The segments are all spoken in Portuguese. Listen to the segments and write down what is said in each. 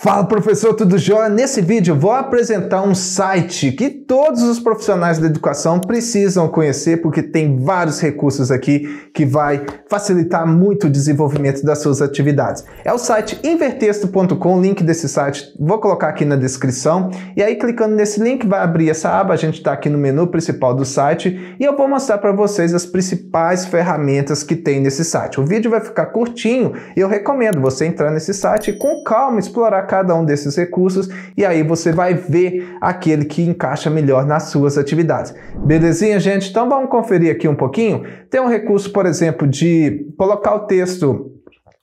Fala professor, tudo jóia? Nesse vídeo vou apresentar um site que todos os profissionais da educação precisam conhecer porque tem vários recursos aqui que vai facilitar muito o desenvolvimento das suas atividades. É o site invertexto.com, o link desse site vou colocar aqui na descrição e aí clicando nesse link vai abrir essa aba, a gente está aqui no menu principal do site e eu vou mostrar para vocês as principais ferramentas que tem nesse site. O vídeo vai ficar curtinho e eu recomendo você entrar nesse site e com calma explorar cada um desses recursos e aí você vai ver aquele que encaixa melhor nas suas atividades. Belezinha, gente? Então vamos conferir aqui um pouquinho. Tem um recurso, por exemplo, de colocar o texto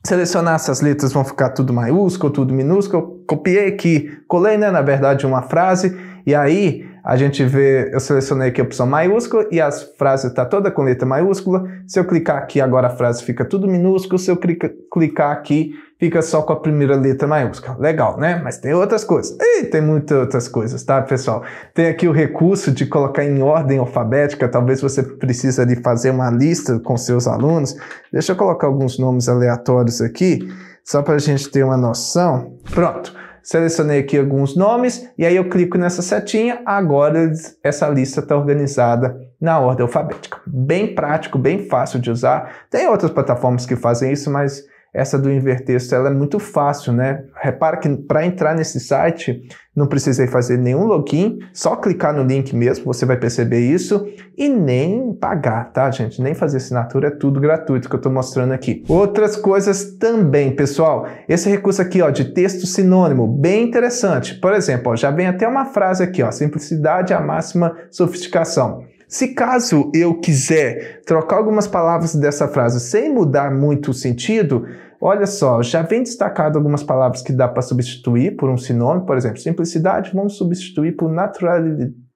selecionar essas letras vão ficar tudo maiúsculo, tudo minúsculo. Copiei aqui, colei, né, na verdade, uma frase e aí a gente vê, eu selecionei aqui a opção maiúscula e as frases está toda com letra maiúscula. Se eu clicar aqui, agora a frase fica tudo minúsculo. Se eu clica, clicar aqui, fica só com a primeira letra maiúscula. Legal, né? Mas tem outras coisas. E tem muitas outras coisas, tá, pessoal? Tem aqui o recurso de colocar em ordem alfabética. Talvez você precise de fazer uma lista com seus alunos. Deixa eu colocar alguns nomes aleatórios aqui, só para a gente ter uma noção. Pronto selecionei aqui alguns nomes e aí eu clico nessa setinha. Agora essa lista está organizada na ordem alfabética. Bem prático, bem fácil de usar. Tem outras plataformas que fazem isso, mas essa do Invertexto ela é muito fácil, né? Repara que para entrar nesse site não precisei fazer nenhum login, só clicar no link mesmo, você vai perceber isso e nem pagar, tá, gente? Nem fazer assinatura, é tudo gratuito que eu estou mostrando aqui. Outras coisas também, pessoal, esse recurso aqui, ó, de texto sinônimo, bem interessante. Por exemplo, ó, já vem até uma frase aqui, ó, simplicidade é a máxima sofisticação. Se caso eu quiser trocar algumas palavras dessa frase sem mudar muito o sentido, olha só, já vem destacado algumas palavras que dá para substituir por um sinônimo, por exemplo, simplicidade, vamos substituir por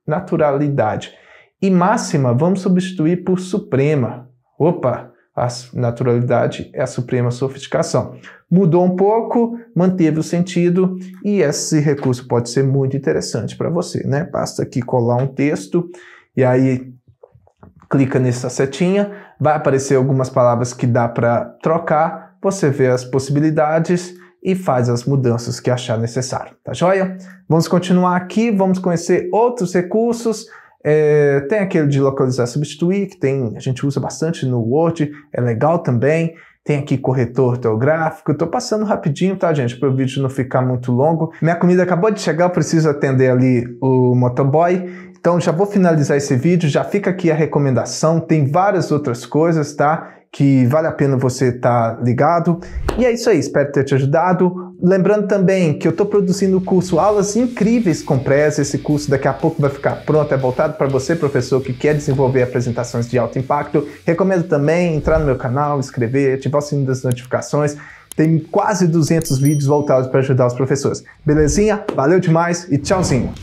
naturalidade. E máxima, vamos substituir por suprema. Opa, a naturalidade é a suprema sofisticação. Mudou um pouco, manteve o sentido e esse recurso pode ser muito interessante para você, né? Basta aqui colar um texto e aí clica nessa setinha, vai aparecer algumas palavras que dá para trocar, você vê as possibilidades e faz as mudanças que achar necessário, tá joia? Vamos continuar aqui, vamos conhecer outros recursos. É, tem aquele de localizar substituir, que tem, a gente usa bastante no Word, é legal também. Tem aqui corretor teográfico. Estou passando rapidinho, tá, gente? Para o vídeo não ficar muito longo. Minha comida acabou de chegar, eu preciso atender ali o motoboy. Então já vou finalizar esse vídeo, já fica aqui a recomendação, tem várias outras coisas, tá? que vale a pena você estar tá ligado. E é isso aí, espero ter te ajudado. Lembrando também que eu estou produzindo o curso Aulas Incríveis com Prez. Esse curso daqui a pouco vai ficar pronto, é voltado para você, professor, que quer desenvolver apresentações de alto impacto. Recomendo também entrar no meu canal, inscrever, ativar o sininho das notificações. Tem quase 200 vídeos voltados para ajudar os professores. Belezinha? Valeu demais e tchauzinho!